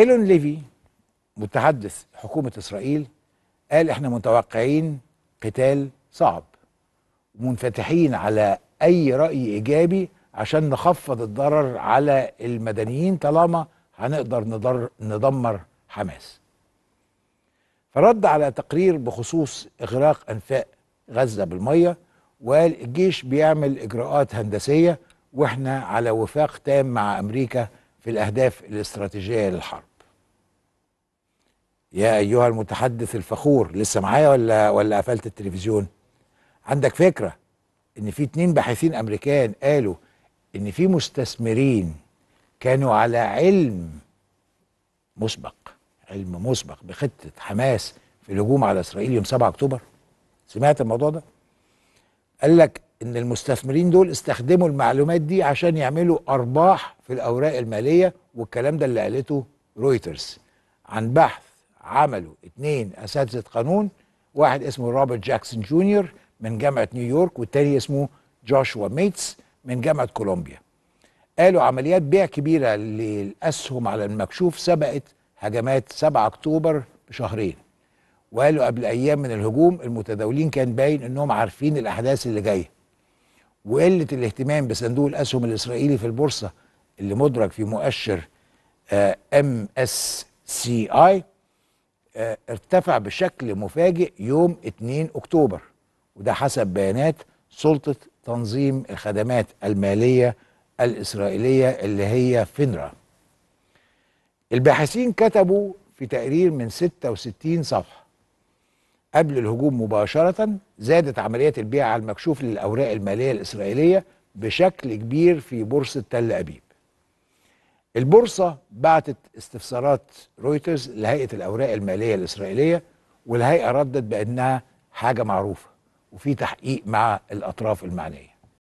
ايلون ليفي متحدث حكومه اسرائيل قال احنا متوقعين قتال صعب منفتحين على اي راي ايجابي عشان نخفض الضرر على المدنيين طالما هنقدر نضر ندمر حماس فرد على تقرير بخصوص اغراق انفاق غزه بالميه وقال الجيش بيعمل اجراءات هندسيه واحنا على وفاق تام مع امريكا في الاهداف الاستراتيجيه للحرب يا ايها المتحدث الفخور لسه معايا ولا ولا قفلت التلفزيون عندك فكره ان في اتنين باحثين امريكان قالوا ان في مستثمرين كانوا على علم مسبق علم مسبق بخطه حماس في الهجوم على اسرائيل يوم 7 اكتوبر سمعت الموضوع ده قال لك ان المستثمرين دول استخدموا المعلومات دي عشان يعملوا ارباح في الاوراق الماليه والكلام ده اللي قالته رويترز عن بحث عملوا اثنين اساتذه قانون واحد اسمه روبرت جاكسون جونيور من جامعه نيويورك والتاني اسمه جوشوا ميتس من جامعه كولومبيا قالوا عمليات بيع كبيره للاسهم على المكشوف سبقت هجمات 7 اكتوبر بشهرين وقالوا قبل ايام من الهجوم المتداولين كان باين انهم عارفين الاحداث اللي جايه وقله الاهتمام بصندوق الاسهم الاسرائيلي في البورصه اللي مدرج في مؤشر ام اس سي اي آه، ارتفع بشكل مفاجئ يوم 2 أكتوبر وده حسب بيانات سلطة تنظيم الخدمات المالية الإسرائيلية اللي هي فينرا الباحثين كتبوا في تقرير من 66 صفحة قبل الهجوم مباشرة زادت عمليات البيع على المكشوف للأوراق المالية الإسرائيلية بشكل كبير في بورصة تل أبيب البورصة بعتت استفسارات رويترز لهيئة الأوراق المالية الإسرائيلية والهيئة ردت بأنها حاجة معروفة وفي تحقيق مع الأطراف المعنية